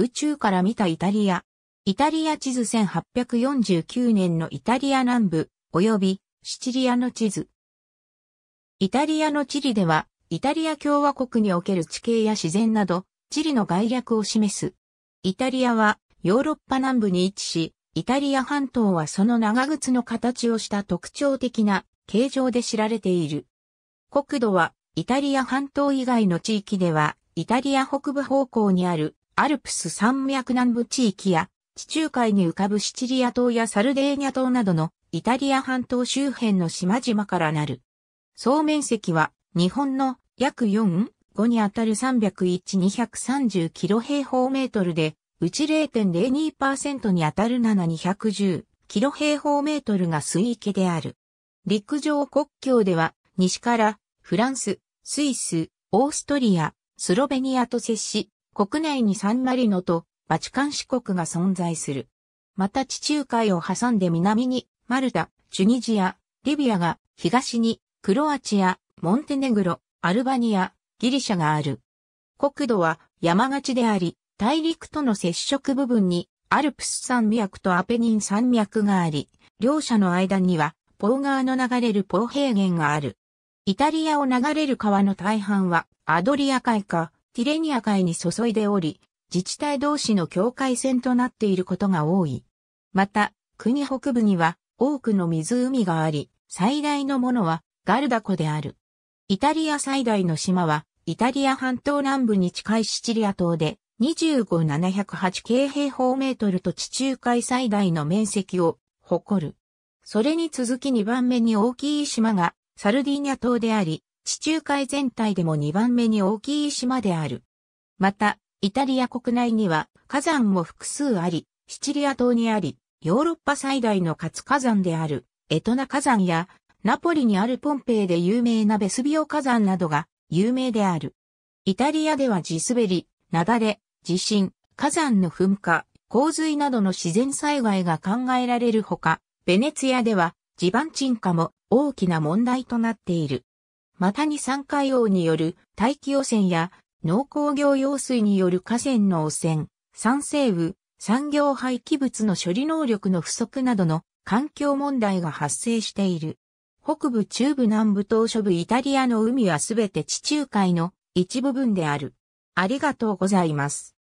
宇宙から見たイタリア。イタリア地図1849年のイタリア南部、及びシチリアの地図。イタリアの地理では、イタリア共和国における地形や自然など、地理の概略を示す。イタリアはヨーロッパ南部に位置し、イタリア半島はその長靴の形をした特徴的な形状で知られている。国土はイタリア半島以外の地域ではイタリア北部方向にあるアルプス山脈南部地域や、地中海に浮かぶシチリア島やサルデーニャ島などのイタリア半島周辺の島々からなる。総面積は日本の約4、5にあたる301、230平方メートルで、うち0.02%にあたる7、210平方メートルが水域である。陸上国境では、西からフランス、スイス、オーストリア、スロベニアと接し、国内にサンマリノとバチカン市国が存在する。また地中海を挟んで南にマルタ、チュニジア、リビアが東にクロアチア、モンテネグロ、アルバニア、ギリシャがある。国土は山がちであり、大陸との接触部分にアルプス山脈とアペニン山脈があり、両者の間にはポー川の流れるポー平原がある。イタリアを流れる川の大半はアドリア海かティレニア海に注いでおり、自治体同士の境界線となっていることが多い。また、国北部には多くの湖があり、最大のものはガルダ湖である。イタリア最大の島は、イタリア半島南部に近いシチリア島で、25708京平方メートルと地中海最大の面積を誇る。それに続き2番目に大きい島がサルディーニャ島であり、地中海全体でも2番目に大きい島である。また、イタリア国内には火山も複数あり、シチリア島にあり、ヨーロッパ最大の活火山であるエトナ火山やナポリにあるポンペイで有名なベスビオ火山などが有名である。イタリアでは地滑り、雪崩、地震、火山の噴火、洪水などの自然災害が考えられるほか、ベネツィアでは地盤沈下も大きな問題となっている。またに山海王による大気汚染や農工業用水による河川の汚染、酸性雨、産業廃棄物の処理能力の不足などの環境問題が発生している。北部中部南部島諸部イタリアの海はすべて地中海の一部分である。ありがとうございます。